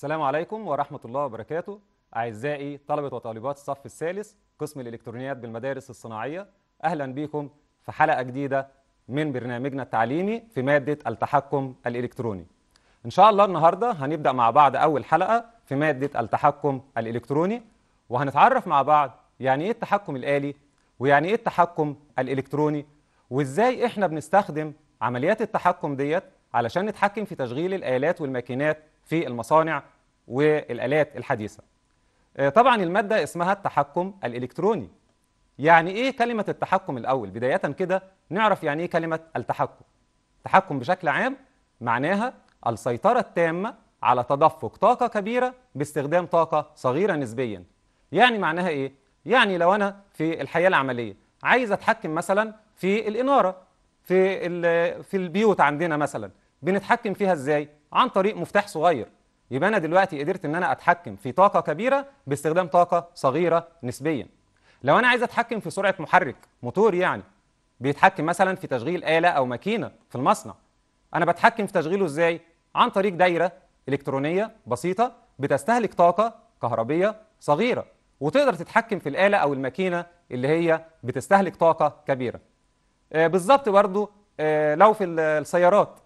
السلام عليكم ورحمة الله وبركاته أعزائي طلبة وطالبات الصف الثالث قسم الإلكترونيات بالمدارس الصناعية أهلا بكم في حلقة جديدة من برنامجنا التعليمي في مادة التحكم الإلكتروني إن شاء الله النهاردة هنبدأ مع بعض أول حلقة في مادة التحكم الإلكتروني وهنتعرف مع بعض يعني إيه التحكم الآلي ويعني إيه التحكم الإلكتروني وإزاي إحنا بنستخدم عمليات التحكم ديت علشان نتحكم في تشغيل الآلات والماكينات في المصانع والآلات الحديثة آه، طبعا المادة اسمها التحكم الإلكتروني يعني إيه كلمة التحكم الأول بداية كده نعرف يعني إيه كلمة التحكم التحكم بشكل عام معناها السيطرة التامة على تدفق طاقة كبيرة باستخدام طاقة صغيرة نسبيا يعني معناها إيه؟ يعني لو أنا في الحياة العملية عايز أتحكم مثلا في الإنارة في, في البيوت عندنا مثلا بنتحكم فيها إزاي؟ عن طريق مفتاح صغير يبقى أنا دلوقتي قدرت إن أنا أتحكم في طاقة كبيرة باستخدام طاقة صغيرة نسبيا لو أنا عايز أتحكم في سرعة محرك موتور يعني بيتحكم مثلا في تشغيل آلة أو ماكينة في المصنع أنا بتحكم في تشغيله إزاي؟ عن طريق دايرة إلكترونية بسيطة بتستهلك طاقة كهربية صغيرة وتقدر تتحكم في الآلة أو الماكينة اللي هي بتستهلك طاقة كبيرة آه، بالظبط برضو آه، لو في السيارات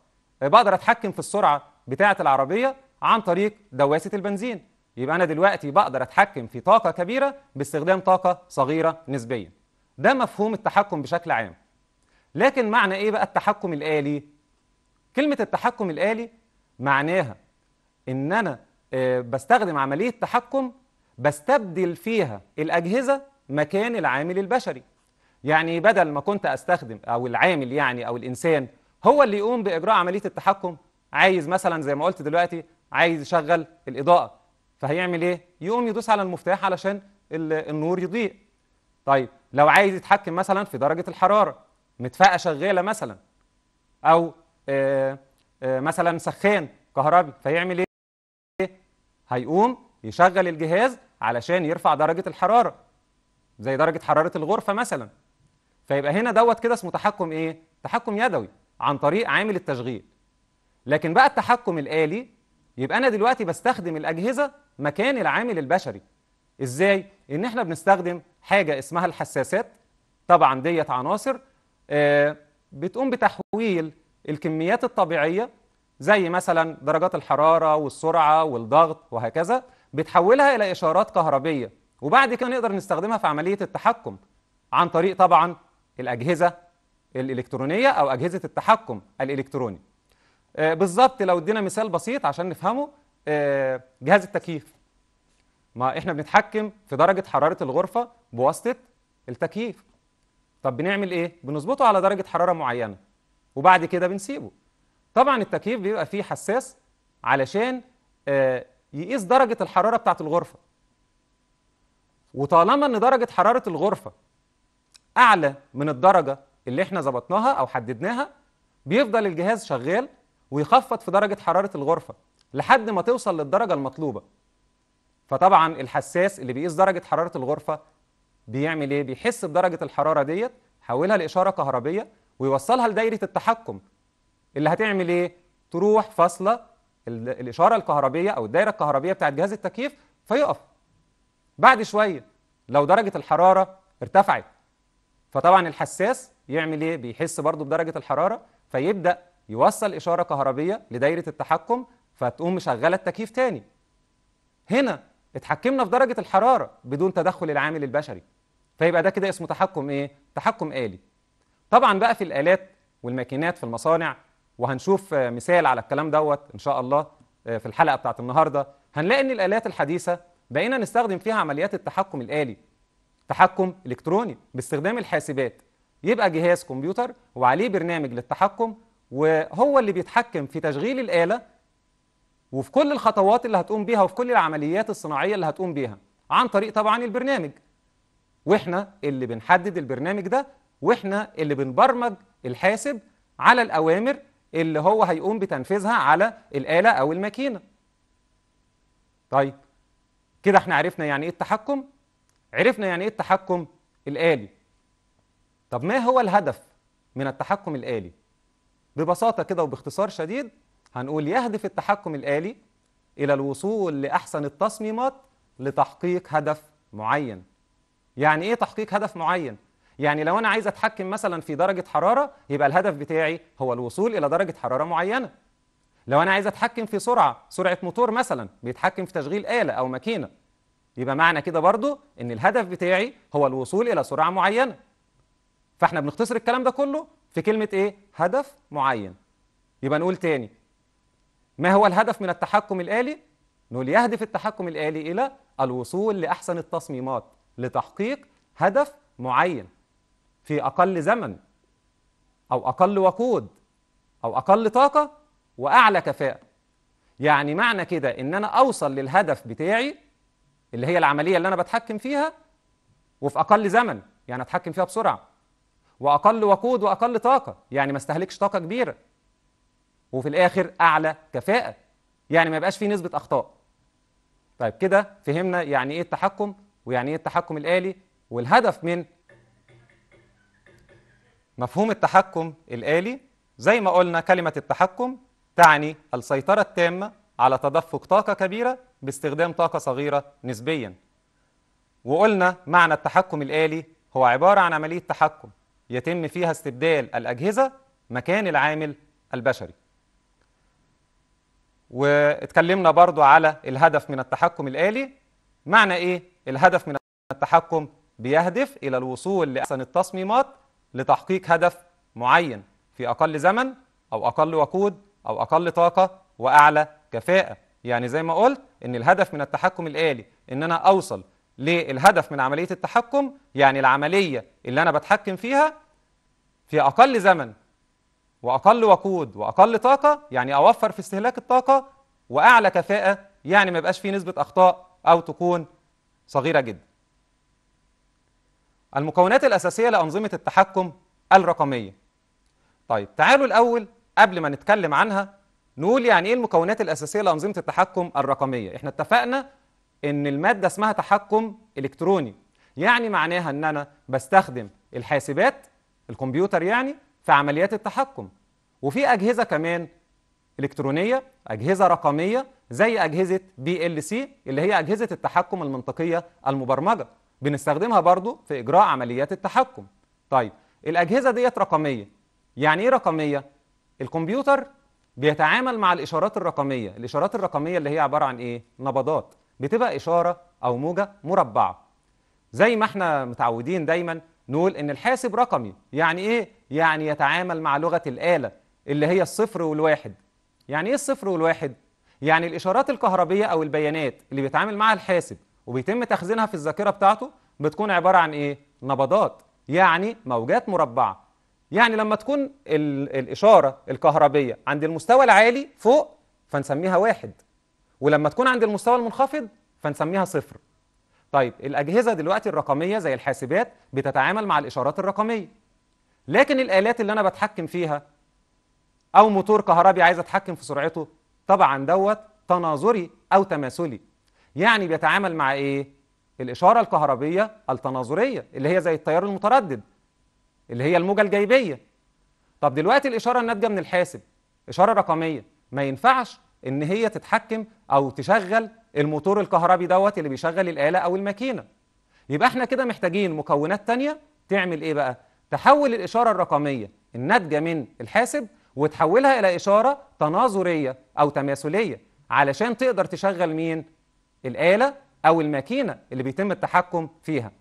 آه، بقدر أتحكم في السرعة بتاعة العربية عن طريق دواسة البنزين يبقى أنا دلوقتي بقدر أتحكم في طاقة كبيرة باستخدام طاقة صغيرة نسبيا ده مفهوم التحكم بشكل عام لكن معنى إيه بقى التحكم الآلي؟ كلمة التحكم الآلي معناها إن أنا آه، بستخدم عملية تحكم بستبدل فيها الأجهزة مكان العامل البشري يعني بدل ما كنت أستخدم أو العامل يعني أو الإنسان هو اللي يقوم بإجراء عملية التحكم عايز مثلا زي ما قلت دلوقتي عايز يشغل الاضاءه فهيعمل ايه يقوم يدوس على المفتاح علشان النور يضيء طيب لو عايز يتحكم مثلا في درجه الحراره مدفأة شغاله مثلا او آه، آه، مثلا سخان كهربي فيعمل ايه هيقوم يشغل الجهاز علشان يرفع درجه الحراره زي درجه حراره الغرفه مثلا فيبقى هنا دوت كده اسمه تحكم ايه تحكم يدوي عن طريق عامل التشغيل لكن بقى التحكم الآلي يبقى أنا دلوقتي بستخدم الأجهزة مكان العامل البشري إزاي؟ إن إحنا بنستخدم حاجة اسمها الحساسات طبعا ديت عناصر آه بتقوم بتحويل الكميات الطبيعية زي مثلا درجات الحرارة والسرعة والضغط وهكذا بتحولها إلى إشارات كهربية وبعد كده نقدر نستخدمها في عملية التحكم عن طريق طبعا الأجهزة الإلكترونية أو أجهزة التحكم الإلكتروني آه، بالظبط لو ادينا مثال بسيط عشان نفهمه آه، جهاز التكييف ما احنا بنتحكم في درجه حراره الغرفه بواسطه التكييف طب بنعمل ايه بنظبطه على درجه حراره معينه وبعد كده بنسيبه طبعا التكييف بيبقى فيه حساس علشان آه، يقيس درجه الحراره بتاعه الغرفه وطالما ان درجه حراره الغرفه اعلى من الدرجه اللي احنا ظبطناها او حددناها بيفضل الجهاز شغال ويخفض في درجة حرارة الغرفة لحد ما توصل للدرجة المطلوبة فطبعا الحساس اللي بيقيس درجة حرارة الغرفة بيعمل ايه؟ بيحس بدرجة الحرارة ديت حولها لإشارة كهربية ويوصلها لدايرة التحكم اللي هتعمل ايه؟ تروح فاصلة الإشارة الكهربية أو الدايرة الكهربية بتاعت جهاز التكييف فيقف بعد شوية لو درجة الحرارة ارتفعت فطبعا الحساس يعمل ايه؟ بيحس برضه بدرجة الحرارة فيبدأ يوصل إشارة كهربية لدايرة التحكم فتقوم مشغلة التكييف تاني هنا اتحكمنا في درجة الحرارة بدون تدخل العامل البشري فيبقى ده كده اسمه تحكم ايه؟ تحكم آلي طبعا بقى في الآلات والماكينات في المصانع وهنشوف مثال على الكلام دوت إن شاء الله آه، في الحلقة بتاعت النهاردة هنلاقي إن الآلات الحديثة بقينا نستخدم فيها عمليات التحكم الآلي تحكم إلكتروني باستخدام الحاسبات يبقى جهاز كمبيوتر وعليه برنامج للتحكم وهو اللي بيتحكم في تشغيل الآلة وفي كل الخطوات اللي هتقوم بيها وفي كل العمليات الصناعية اللي هتقوم بيها عن طريق طبعا البرنامج واحنا اللي بنحدد البرنامج ده واحنا اللي بنبرمج الحاسب على الأوامر اللي هو هيقوم بتنفيذها على الآلة أو الماكينة طيب كده احنا عرفنا يعني ايه التحكم عرفنا يعني ايه التحكم الآلي طب ما هو الهدف من التحكم الآلي ببساطة كده وباختصار شديد هنقول يهدف التحكم الآلي إلى الوصول لأحسن التصميمات لتحقيق هدف معين يعني إيه تحقيق هدف معين؟ يعني لو أنا عايز أتحكم مثلا في درجة حرارة يبقى الهدف بتاعي هو الوصول إلى درجة حرارة معينة لو أنا عايز أتحكم في سرعة سرعة موتور مثلا بيتحكم في تشغيل آلة أو ماكينة يبقى معنى كده برضو إن الهدف بتاعي هو الوصول إلى سرعة معينة فإحنا بنختصر الكلام ده كله في كلمة إيه؟ هدف معين يبقى نقول تاني ما هو الهدف من التحكم الآلي؟ نقول يهدف التحكم الآلي إلى الوصول لأحسن التصميمات لتحقيق هدف معين في أقل زمن أو أقل وقود أو أقل طاقة وأعلى كفاءة يعني معنى كده إن أنا أوصل للهدف بتاعي اللي هي العملية اللي أنا بتحكم فيها وفي أقل زمن يعني أتحكم فيها بسرعة واقل وقود واقل طاقه يعني ما استهلكش طاقه كبيره وفي الاخر اعلى كفاءه يعني ما يبقاش فيه نسبه اخطاء طيب كده فهمنا يعني ايه التحكم ويعني ايه التحكم الالي والهدف من مفهوم التحكم الالي زي ما قلنا كلمه التحكم تعني السيطره التامه على تدفق طاقه كبيره باستخدام طاقه صغيره نسبيا وقلنا معنى التحكم الالي هو عباره عن عمليه تحكم يتم فيها استبدال الأجهزة مكان العامل البشري واتكلمنا برضو على الهدف من التحكم الآلي معنى إيه الهدف من التحكم بيهدف إلى الوصول لأحسن التصميمات لتحقيق هدف معين في أقل زمن أو أقل وقود أو أقل طاقة وأعلى كفاءة يعني زي ما قلت إن الهدف من التحكم الآلي إن أنا أوصل للهدف من عملية التحكم يعني العملية اللي أنا بتحكم فيها في أقل زمن وأقل وقود وأقل طاقة يعني أوفر في استهلاك الطاقة وأعلى كفاءة يعني ما يبقاش فيه نسبة أخطاء أو تكون صغيرة جدا المكونات الأساسية لأنظمة التحكم الرقمية طيب تعالوا الأول قبل ما نتكلم عنها نقول يعني إيه المكونات الأساسية لأنظمة التحكم الرقمية إحنا اتفقنا ان الماده اسمها تحكم الكتروني يعني معناها ان انا بستخدم الحاسبات الكمبيوتر يعني في عمليات التحكم وفي اجهزه كمان الكترونيه اجهزه رقميه زي اجهزه بي ال سي اللي هي اجهزه التحكم المنطقيه المبرمجه بنستخدمها برضو في اجراء عمليات التحكم طيب الاجهزه ديت رقميه يعني ايه رقميه الكمبيوتر بيتعامل مع الاشارات الرقميه الاشارات الرقميه اللي هي عباره عن ايه نبضات بتبقى إشارة أو موجة مربعة زي ما احنا متعودين دايما نقول إن الحاسب رقمي يعني إيه؟ يعني يتعامل مع لغة الآلة اللي هي الصفر والواحد يعني إيه الصفر والواحد؟ يعني الإشارات الكهربية أو البيانات اللي بيتعامل معها الحاسب وبيتم تخزينها في الذاكرة بتاعته بتكون عبارة عن إيه؟ نبضات يعني موجات مربعة يعني لما تكون الإشارة الكهربية عند المستوى العالي فوق فنسميها واحد ولما تكون عند المستوى المنخفض فنسميها صفر طيب الأجهزة دلوقتي الرقمية زي الحاسبات بتتعامل مع الإشارات الرقمية لكن الآلات اللي أنا بتحكم فيها أو موتور كهربي عايز أتحكم في سرعته طبعا دوت تناظري أو تماثلي يعني بيتعامل مع إيه؟ الإشارة الكهربية التناظرية اللي هي زي التيار المتردد اللي هي الموجة الجيبيه طب دلوقتي الإشارة الناتجة من الحاسب إشارة رقمية ما ينفعش ان هي تتحكم او تشغل الموتور الكهربي دوت اللي بيشغل الاله او الماكينه يبقى احنا كده محتاجين مكونات تانية تعمل ايه بقى تحول الاشاره الرقميه الناتجه من الحاسب وتحولها الى اشاره تناظريه او تماثليه علشان تقدر تشغل مين الاله او الماكينه اللي بيتم التحكم فيها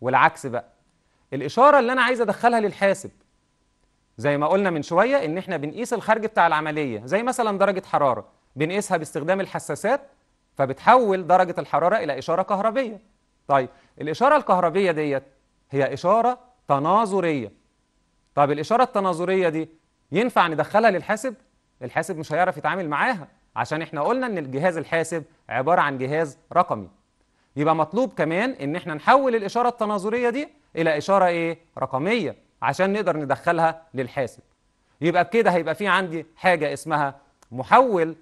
والعكس بقى الاشاره اللي انا عايز ادخلها للحاسب زي ما قلنا من شوية إن إحنا بنقيس الخارج بتاع العملية زي مثلا درجة حرارة بنقيسها باستخدام الحساسات فبتحول درجة الحرارة إلى إشارة كهربية طيب الإشارة الكهربية ديت هي إشارة تناظرية طب الإشارة التناظرية دي ينفع ندخلها للحاسب؟ الحاسب مش هيعرف يتعامل معاها عشان احنا قلنا ان الجهاز الحاسب عبارة عن جهاز رقمي يبقى مطلوب كمان ان احنا نحول الإشارة التناظرية دي إلى إشارة إيه؟ رقمية عشان نقدر ندخلها للحاسب يبقى بكده هيبقى في عندي حاجة اسمها محول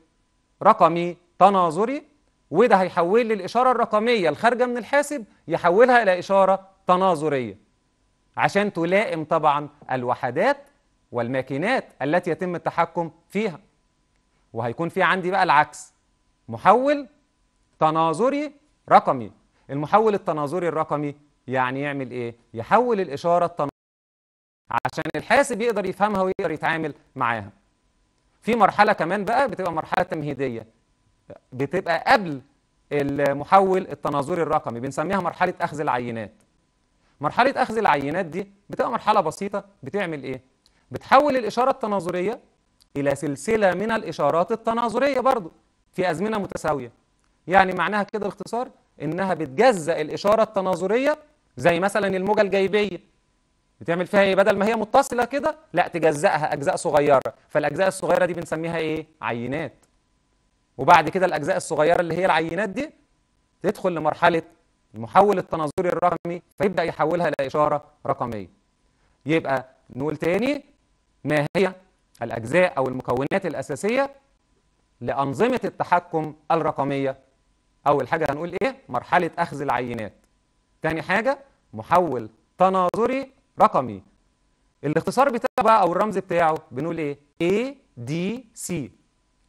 رقمي تناظري وده هيحول لي الإشارة الرقمية الخارجة من الحاسب يحولها إلى إشارة تناظرية عشان تلائم طبعا الوحدات والماكينات التي يتم التحكم فيها وهيكون في عندي بقى العكس محول تناظري رقمي المحول التناظري الرقمي يعني يعمل ايه يحول الاشاره التناظرية عشان الحاسب يقدر يفهمها ويقدر يتعامل معاها في مرحله كمان بقى بتبقى مرحله تمهيديه بتبقى قبل المحول التناظري الرقمي بنسميها مرحله اخذ العينات مرحله اخذ العينات دي بتبقى مرحله بسيطه بتعمل ايه بتحول الاشاره التناظريه الى سلسله من الاشارات التناظريه برضو في ازمنه متساويه يعني معناها كده باختصار انها بتجزأ الاشاره التناظريه زي مثلا الموجه الجيبيه بتعمل فيها ايه بدل ما هي متصله كده لا تجزأها اجزاء صغيره فالاجزاء الصغيره دي بنسميها ايه عينات وبعد كده الاجزاء الصغيره اللي هي العينات دي تدخل لمرحله المحول التناظري الرقمي فيبدا يحولها لاشاره رقميه يبقى نقول تاني ما هي الاجزاء او المكونات الاساسيه لانظمه التحكم الرقميه اول حاجه هنقول ايه مرحله اخذ العينات تاني حاجه محول تناظري رقمي الاختصار بتاعه بقى او الرمز بتاعه بنقول ايه اي دي سي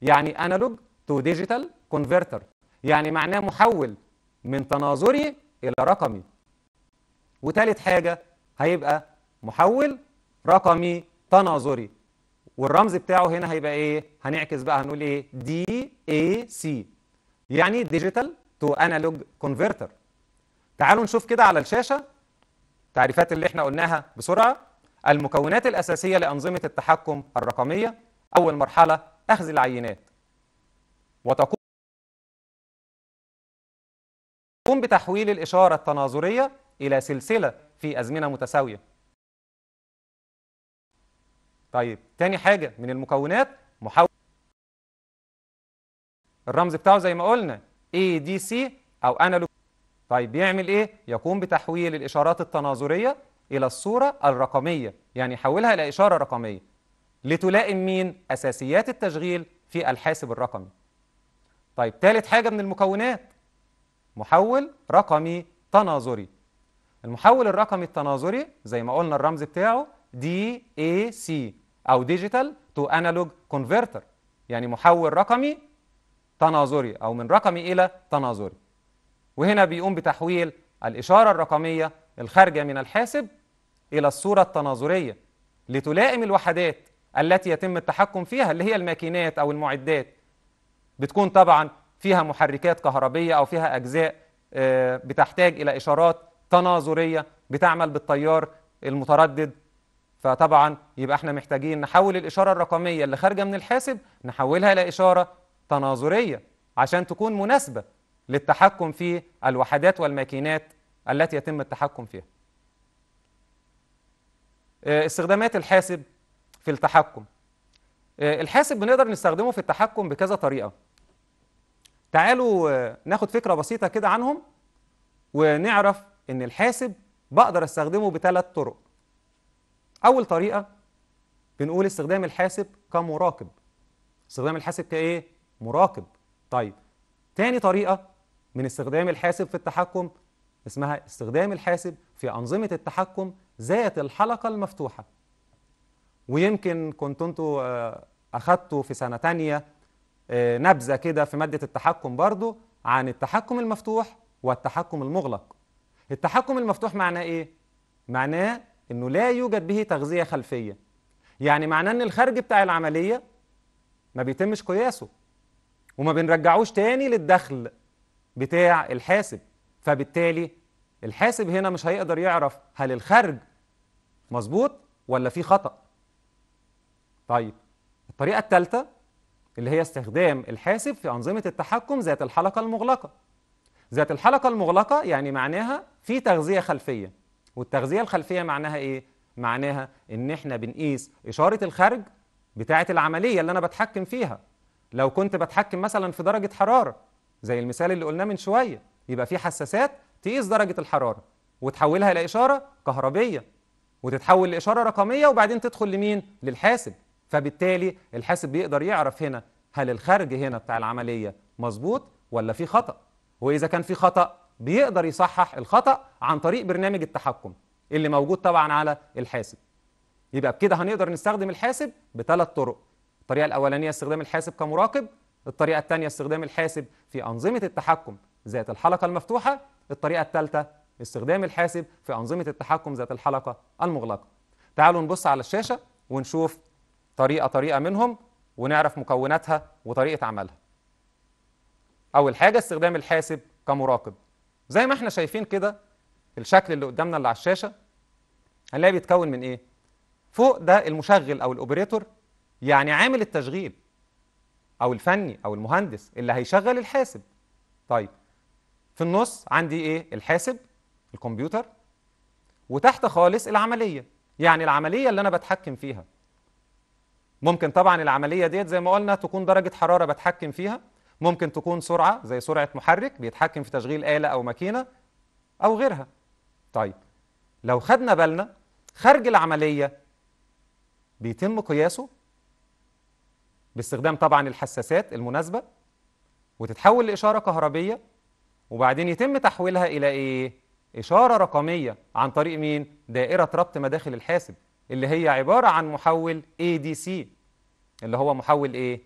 يعني انالوج تو ديجيتال كونفرتر يعني معناه محول من تناظري الى رقمي وثالث حاجه هيبقى محول رقمي تناظري والرمز بتاعه هنا هيبقى ايه هنعكس بقى هنقول ايه دي اي سي يعني ديجيتال تو انالوج كونفرتر تعالوا نشوف كده على الشاشه التعريفات اللي احنا قلناها بسرعة المكونات الأساسية لأنظمة التحكم الرقمية أول مرحلة أخذ العينات وتقوم بتحويل الإشارة التناظرية إلى سلسلة في أزمنة متساوية طيب تاني حاجة من المكونات محاوله الرمز بتاعه زي ما قلنا اي دي سي أو انالوج طيب بيعمل إيه؟ يقوم بتحويل الإشارات التناظرية إلى الصورة الرقمية يعني يحولها إلى إشارة رقمية لتلائم مين؟ أساسيات التشغيل في الحاسب الرقمي طيب ثالث حاجة من المكونات محول رقمي تناظري المحول الرقمي التناظري زي ما قلنا الرمز بتاعه دي اي سي او ديجيتال تو انالوج كونفرتر يعني محول رقمي تناظري او من رقمي الى تناظري وهنا بيقوم بتحويل الإشارة الرقمية الخارجة من الحاسب إلى الصورة التناظرية لتلائم الوحدات التي يتم التحكم فيها اللي هي الماكينات أو المعدات بتكون طبعا فيها محركات كهربية أو فيها أجزاء آه، بتحتاج إلى إشارات تناظرية بتعمل بالتيار المتردد فطبعا يبقى احنا محتاجين نحول الإشارة الرقمية اللي خارجة من الحاسب نحولها إلى إشارة تناظرية عشان تكون مناسبة للتحكم في الوحدات والماكينات التي يتم التحكم فيها آه، استخدامات الحاسب في التحكم آه، الحاسب بنقدر نستخدمه في التحكم بكذا طريقة تعالوا آه، ناخد فكرة بسيطة كده عنهم ونعرف ان الحاسب بقدر استخدمه بثلاث طرق اول طريقة بنقول استخدام الحاسب كمراقب استخدام الحاسب كايه مراقب طيب تاني طريقة من استخدام الحاسب في التحكم اسمها استخدام الحاسب في أنظمة التحكم ذات الحلقة المفتوحة ويمكن كنت انتوا آه، أخدتوا في سنة تانية آه، نبذة كده في مادة التحكم برضو عن التحكم المفتوح والتحكم المغلق التحكم المفتوح معناه إيه؟ معناه إنه لا يوجد به تغذية خلفية يعني معناه إن الخارج بتاع العملية ما بيتمش قياسه وما بنرجعوش تاني للدخل بتاع الحاسب فبالتالي الحاسب هنا مش هيقدر يعرف هل الخرج مظبوط ولا في خطأ طيب الطريقة الثالثة اللي هي استخدام الحاسب في أنظمة التحكم ذات الحلقة المغلقة ذات الحلقة المغلقة يعني معناها في تغذية خلفية والتغذية الخلفية معناها إيه؟ معناها إن إحنا بنقيس إشارة الخرج بتاعة العملية اللي أنا بتحكم فيها لو كنت بتحكم مثلا في درجة حرارة زي المثال اللي قلناه من شوية يبقى في حساسات تقيس درجة الحرارة وتحولها لإشارة كهربية وتتحول لإشارة رقمية وبعدين تدخل لمين؟ للحاسب فبالتالي الحاسب بيقدر يعرف هنا هل الخرج هنا بتاع العملية مظبوط ولا في خطأ وإذا كان في خطأ بيقدر يصحح الخطأ عن طريق برنامج التحكم اللي موجود طبعا على الحاسب يبقى بكده هنقدر نستخدم الحاسب بثلاث طرق الطريقة الأولانية استخدام الحاسب كمراقب الطريقة الثانية استخدام الحاسب في أنظمة التحكم ذات الحلقة المفتوحة الطريقة الثالثة استخدام الحاسب في أنظمة التحكم ذات الحلقة المغلقة تعالوا نبص على الشاشة ونشوف طريقة طريقة منهم ونعرف مكوناتها وطريقة عملها أول حاجة استخدام الحاسب كمراقب زي ما احنا شايفين كده الشكل اللي قدامنا اللي على الشاشة هنلاقيه بيتكون من إيه؟ فوق ده المشغل أو الأوبريتور يعني عامل التشغيل او الفني او المهندس اللي هيشغل الحاسب طيب في النص عندي ايه الحاسب الكمبيوتر وتحت خالص العمليه يعني العمليه اللي انا بتحكم فيها ممكن طبعا العمليه ديت زي ما قلنا تكون درجه حراره بتحكم فيها ممكن تكون سرعه زي سرعه محرك بيتحكم في تشغيل اله او ماكينه او غيرها طيب لو خدنا بالنا خارج العمليه بيتم قياسه باستخدام طبعا الحساسات المناسبة وتتحول لإشارة كهربية وبعدين يتم تحويلها إلى إيه؟ إشارة رقمية عن طريق مين؟ دائرة ربط مداخل الحاسب اللي هي عبارة عن محول ADC اللي هو محول إيه؟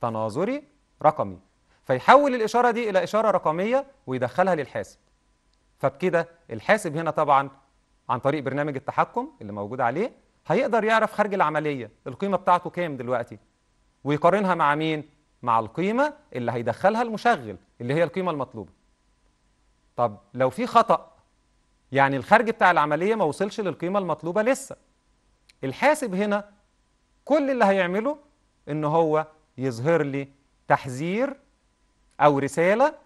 تناظري رقمي فيحول الإشارة دي إلى إشارة رقمية ويدخلها للحاسب فبكده الحاسب هنا طبعا عن طريق برنامج التحكم اللي موجود عليه هيقدر يعرف خارج العملية القيمة بتاعته كام دلوقتي ويقارنها مع مين؟ مع القيمة اللي هيدخلها المشغل اللي هي القيمة المطلوبة طب لو في خطأ يعني الخارج بتاع العملية ما وصلش للقيمة المطلوبة لسه الحاسب هنا كل اللي هيعمله ان هو يظهر لي تحذير او رسالة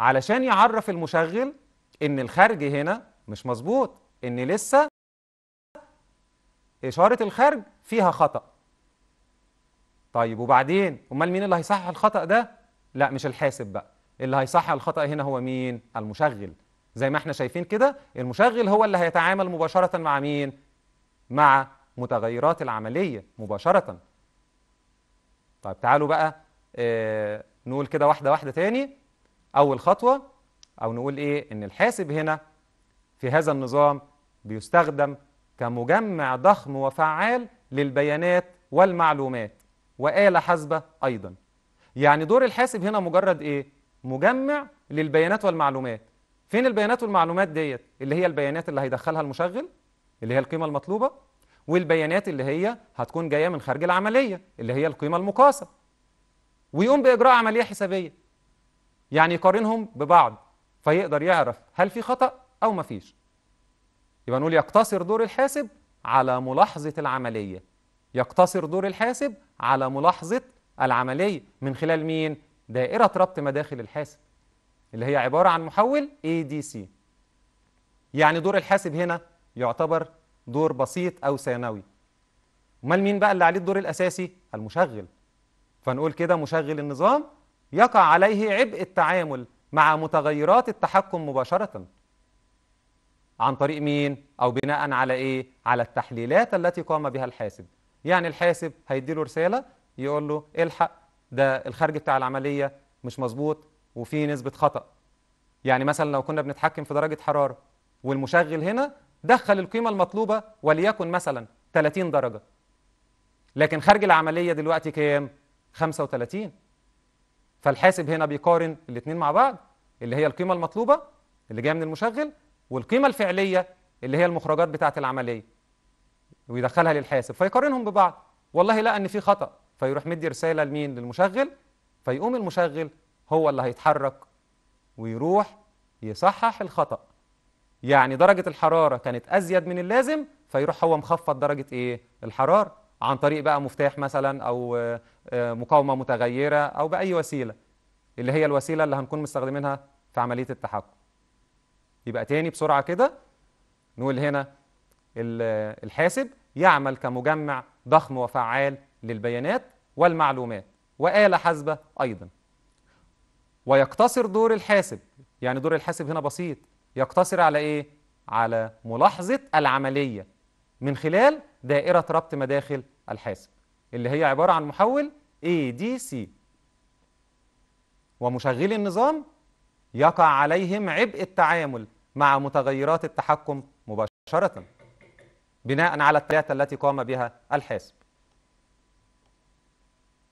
علشان يعرف المشغل ان الخارج هنا مش مظبوط ان لسه اشارة الخارج فيها خطأ طيب وبعدين امال مين اللي هيصحح الخطا ده لا مش الحاسب بقى اللي هيصحح الخطا هنا هو مين المشغل زي ما احنا شايفين كده المشغل هو اللي هيتعامل مباشره مع مين مع متغيرات العمليه مباشره طيب تعالوا بقى آه نقول كده واحده واحده تاني اول خطوه او نقول ايه ان الحاسب هنا في هذا النظام بيستخدم كمجمع ضخم وفعال للبيانات والمعلومات وآلة حاسبة أيضا يعني دور الحاسب هنا مجرد إيه؟ مجمع للبيانات والمعلومات فين البيانات والمعلومات ديت اللي هي البيانات اللي هيدخلها المشغل اللي هي القيمة المطلوبة والبيانات اللي هي هتكون جاية من خارج العملية اللي هي القيمة المقاسة ويقوم بإجراء عملية حسابية يعني يقارنهم ببعض فيقدر يعرف هل في خطأ أو مفيش يبقى نقول يقتصر دور الحاسب على ملاحظة العملية يقتصر دور الحاسب على ملاحظة العملية من خلال مين؟ دائرة ربط مداخل الحاسب اللي هي عبارة عن محول ADC يعني دور الحاسب هنا يعتبر دور بسيط أو ثانوي امال مين بقى اللي عليه الدور الأساسي؟ المشغل فنقول كده مشغل النظام يقع عليه عبء التعامل مع متغيرات التحكم مباشرة عن طريق مين؟ أو بناء على إيه؟ على التحليلات التي قام بها الحاسب يعني الحاسب هيديله رساله يقول له الحق ده الخارج بتاع العمليه مش مظبوط وفي نسبه خطا يعني مثلا لو كنا بنتحكم في درجه حراره والمشغل هنا دخل القيمه المطلوبه وليكن مثلا 30 درجه لكن خارج العمليه دلوقتي كام 35 فالحاسب هنا بيقارن الاثنين مع بعض اللي هي القيمه المطلوبه اللي جايه من المشغل والقيمه الفعليه اللي هي المخرجات بتاعه العمليه ويدخلها للحاسب فيقارنهم ببعض والله لقى ان في خطا فيروح مدي رساله لمين للمشغل فيقوم المشغل هو اللي هيتحرك ويروح يصحح الخطا يعني درجه الحراره كانت ازيد من اللازم فيروح هو مخفض درجه ايه الحراره عن طريق بقى مفتاح مثلا او آه، مقاومه متغيره او باي وسيله اللي هي الوسيله اللي هنكون مستخدمينها في عمليه التحكم يبقى تاني بسرعه كده نقول هنا الحاسب يعمل كمجمع ضخم وفعال للبيانات والمعلومات وآلة حاسبة أيضا ويقتصر دور الحاسب يعني دور الحاسب هنا بسيط يقتصر على إيه؟ على ملاحظة العملية من خلال دائرة ربط مداخل الحاسب اللي هي عبارة عن محول ADC ومشغلي النظام يقع عليهم عبء التعامل مع متغيرات التحكم مباشرة بناء على التيات التي قام بها الحاسب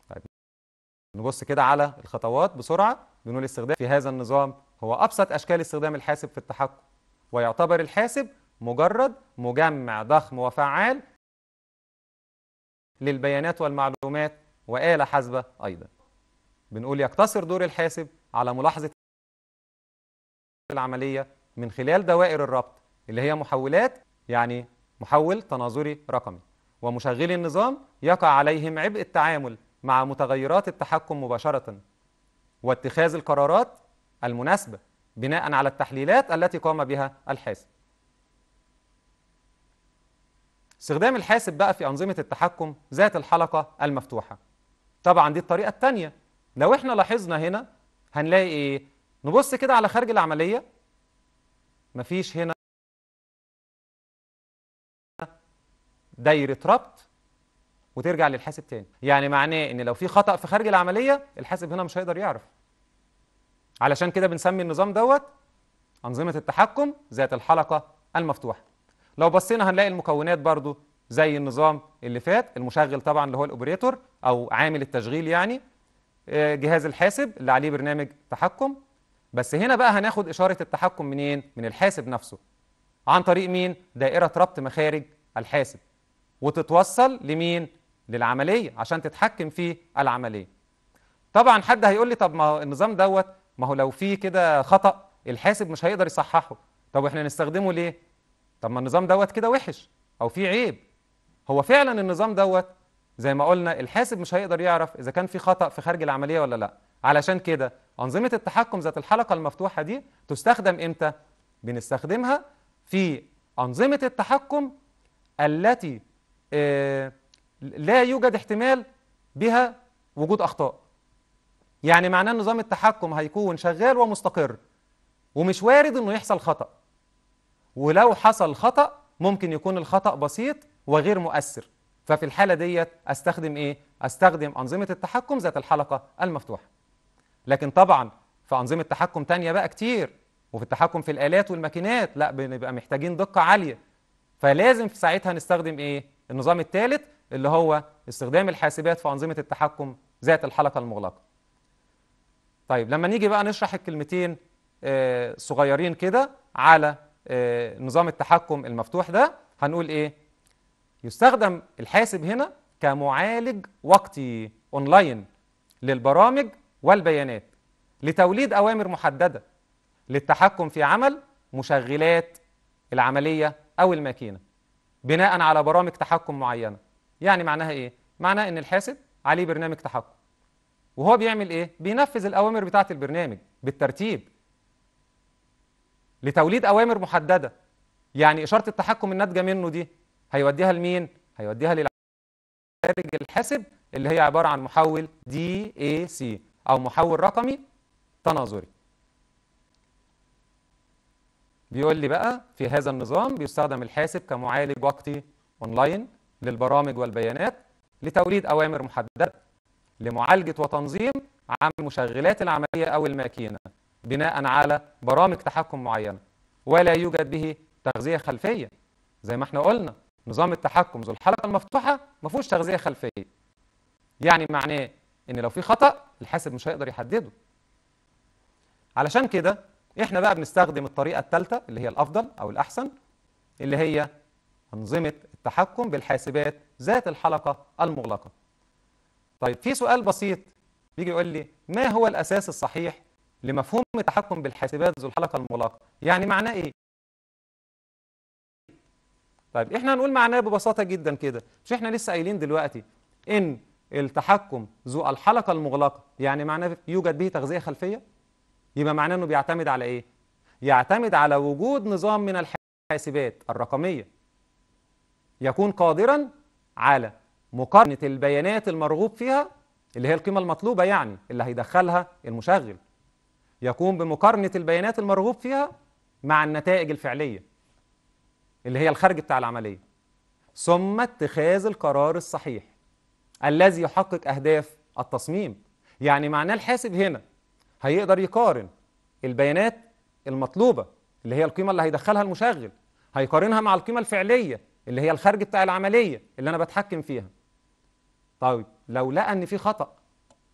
طيب نبص كده على الخطوات بسرعة بنقول الاستخدام في هذا النظام هو أبسط أشكال استخدام الحاسب في التحكم ويعتبر الحاسب مجرد مجمع ضخم وفعال للبيانات والمعلومات وآلة حاسبة أيضا بنقول يقتصر دور الحاسب على ملاحظة العملية من خلال دوائر الربط اللي هي محولات يعني محول تناظري رقمي ومشغلي النظام يقع عليهم عبء التعامل مع متغيرات التحكم مباشرة واتخاذ القرارات المناسبة بناء على التحليلات التي قام بها الحاسب استخدام الحاسب بقى في أنظمة التحكم ذات الحلقة المفتوحة طبعا دي الطريقة الثانية لو احنا لاحظنا هنا هنلاقي ايه نبص كده على خارج العملية مفيش هنا دايره ربط وترجع للحاسب تاني يعني معناه ان لو في خطا في خارج العمليه الحاسب هنا مش هيقدر يعرف علشان كده بنسمي النظام دوت انظمه التحكم ذات الحلقه المفتوحه لو بصينا هنلاقي المكونات برضو زي النظام اللي فات المشغل طبعا اللي هو الاوبريتور او عامل التشغيل يعني آه، جهاز الحاسب اللي عليه برنامج تحكم بس هنا بقى هناخد اشاره التحكم منين من الحاسب نفسه عن طريق مين دائره ربط مخارج الحاسب وتتوصل لمين للعمليه عشان تتحكم في العمليه طبعا حد هيقول لي طب ما النظام دوت ما هو لو في كده خطا الحاسب مش هيقدر يصححه طب احنا نستخدمه ليه طب ما النظام دوت كده وحش او فيه عيب هو فعلا النظام دوت زي ما قلنا الحاسب مش هيقدر يعرف اذا كان في خطا في خارج العمليه ولا لا علشان كده انظمه التحكم ذات الحلقه المفتوحه دي تستخدم امتى بنستخدمها في انظمه التحكم التي آه، لا يوجد احتمال بها وجود أخطاء يعني معناه نظام التحكم هيكون شغال ومستقر ومش وارد انه يحصل خطأ ولو حصل خطأ ممكن يكون الخطأ بسيط وغير مؤثر ففي الحالة ديت استخدم ايه؟ استخدم أنظمة التحكم ذات الحلقة المفتوحة لكن طبعا في أنظمة تحكم تانية بقى كتير وفي التحكم في الآلات والماكينات لا بنبقى محتاجين دقة عالية فلازم في ساعتها نستخدم ايه؟ النظام الثالث اللي هو استخدام الحاسبات في أنظمة التحكم ذات الحلقة المغلقة طيب لما نيجي بقى نشرح الكلمتين آه، صغيرين كده على آه، نظام التحكم المفتوح ده هنقول إيه يستخدم الحاسب هنا كمعالج وقتي أونلاين للبرامج والبيانات لتوليد أوامر محددة للتحكم في عمل مشغلات العملية أو الماكينة بناء على برامج تحكم معينه يعني معناها ايه معناها ان الحاسب عليه برنامج تحكم وهو بيعمل ايه بينفذ الاوامر بتاعه البرنامج بالترتيب لتوليد اوامر محدده يعني اشاره التحكم الناتجه منه دي هيوديها لمين هيوديها للخارج الحاسب اللي هي عباره عن محول دي اي سي او محول رقمي تناظري بيقول لي بقى في هذا النظام بيستخدم الحاسب كمعالج وقتي اونلاين للبرامج والبيانات لتوليد اوامر محدده لمعالجه وتنظيم عمل مشغلات العمليه او الماكينه بناء على برامج تحكم معينه ولا يوجد به تغذيه خلفيه زي ما احنا قلنا نظام التحكم ذو الحلقه المفتوحه ما فيهوش تغذيه خلفيه يعني معناه ان لو في خطا الحاسب مش هيقدر يحدده علشان كده احنا بقى بنستخدم الطريقة الثالثة اللي هي الأفضل أو الأحسن اللي هي أنظمة التحكم بالحاسبات ذات الحلقة المغلقة طيب في سؤال بسيط بيجي يقول لي ما هو الأساس الصحيح لمفهوم التحكم بالحاسبات ذو الحلقة المغلقة يعني معناه إيه طيب احنا هنقول معناه ببساطة جدا كده مش احنا لسه قايلين دلوقتي ان التحكم ذو الحلقة المغلقة يعني معناه يوجد به تغذية خلفية يبقى معناه انه بيعتمد على ايه يعتمد على وجود نظام من الحاسبات الرقميه يكون قادرا على مقارنه البيانات المرغوب فيها اللي هي القيمه المطلوبه يعني اللي هيدخلها المشغل يقوم بمقارنه البيانات المرغوب فيها مع النتائج الفعليه اللي هي الخارج بتاع العمليه ثم اتخاذ القرار الصحيح الذي يحقق اهداف التصميم يعني معناه الحاسب هنا هيقدر يقارن البيانات المطلوبة اللي هي القيمة اللي هيدخلها المشغل هيقارنها مع القيمة الفعلية اللي هي الخارج بتاع العملية اللي أنا بتحكم فيها طيب لو لقى إن في خطأ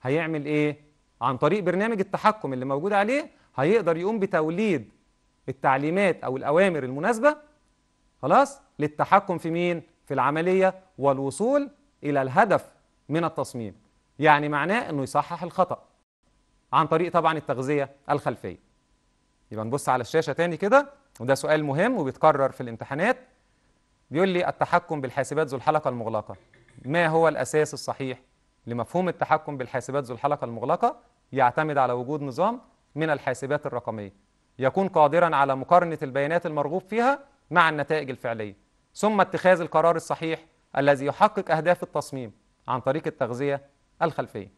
هيعمل إيه؟ عن طريق برنامج التحكم اللي موجود عليه هيقدر يقوم بتوليد التعليمات أو الأوامر المناسبة خلاص للتحكم في مين؟ في العملية والوصول إلى الهدف من التصميم يعني معناه أنه يصحح الخطأ عن طريق طبعا التغذية الخلفية يبقى نبص على الشاشة تاني كده وده سؤال مهم وبيتكرر في الامتحانات بيقول لي التحكم بالحاسبات ذو الحلقة المغلقة ما هو الأساس الصحيح لمفهوم التحكم بالحاسبات ذو الحلقة المغلقة يعتمد على وجود نظام من الحاسبات الرقمية يكون قادرا على مقارنة البيانات المرغوب فيها مع النتائج الفعلية ثم اتخاذ القرار الصحيح الذي يحقق أهداف التصميم عن طريق التغذية الخلفية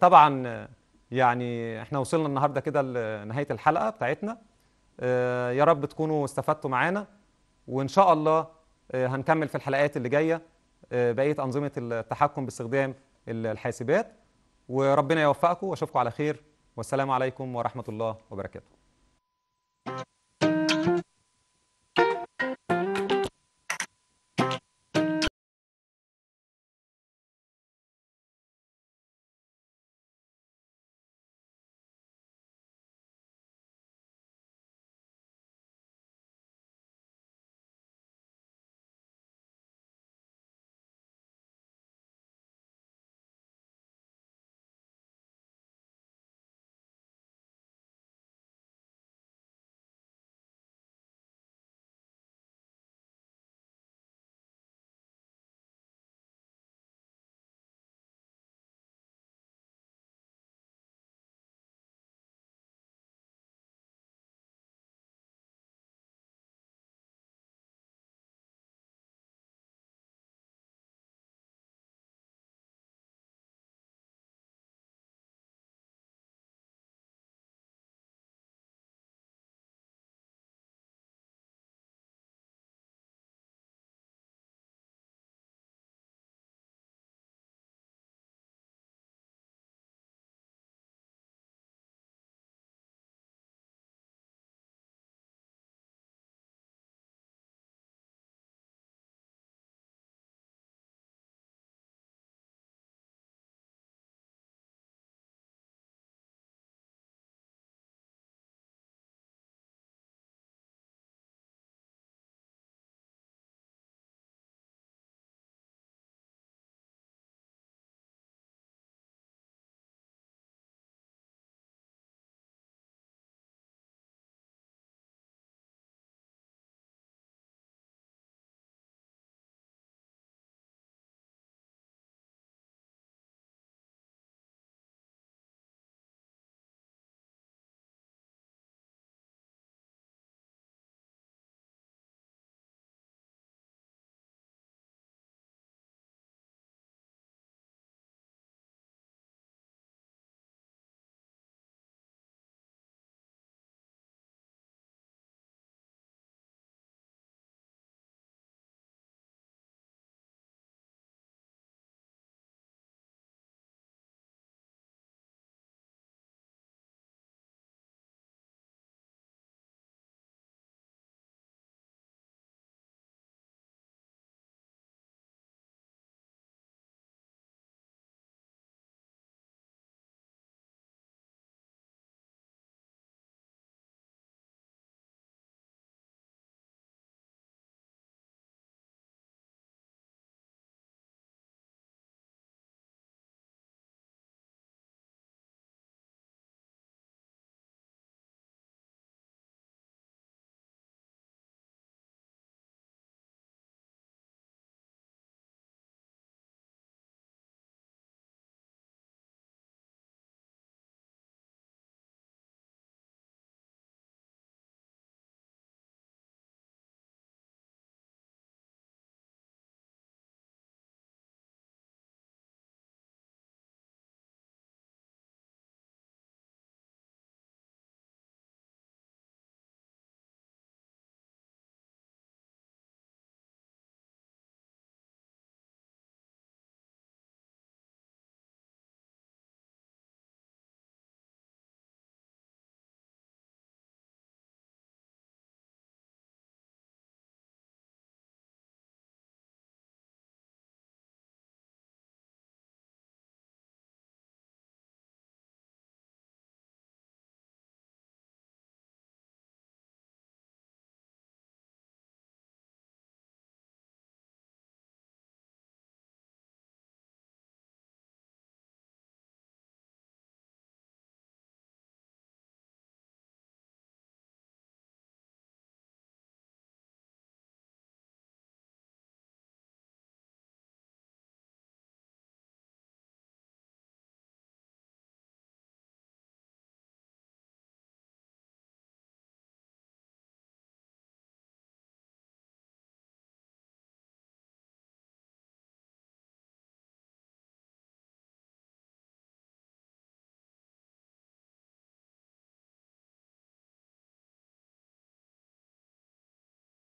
طبعا يعني احنا وصلنا النهارده كده لنهايه الحلقه بتاعتنا آه، يا رب تكونوا استفدتوا معانا وان شاء الله آه، هنكمل في الحلقات اللي جايه آه، بقيه انظمه التحكم باستخدام الحاسبات وربنا يوفقكم واشوفكم على خير والسلام عليكم ورحمه الله وبركاته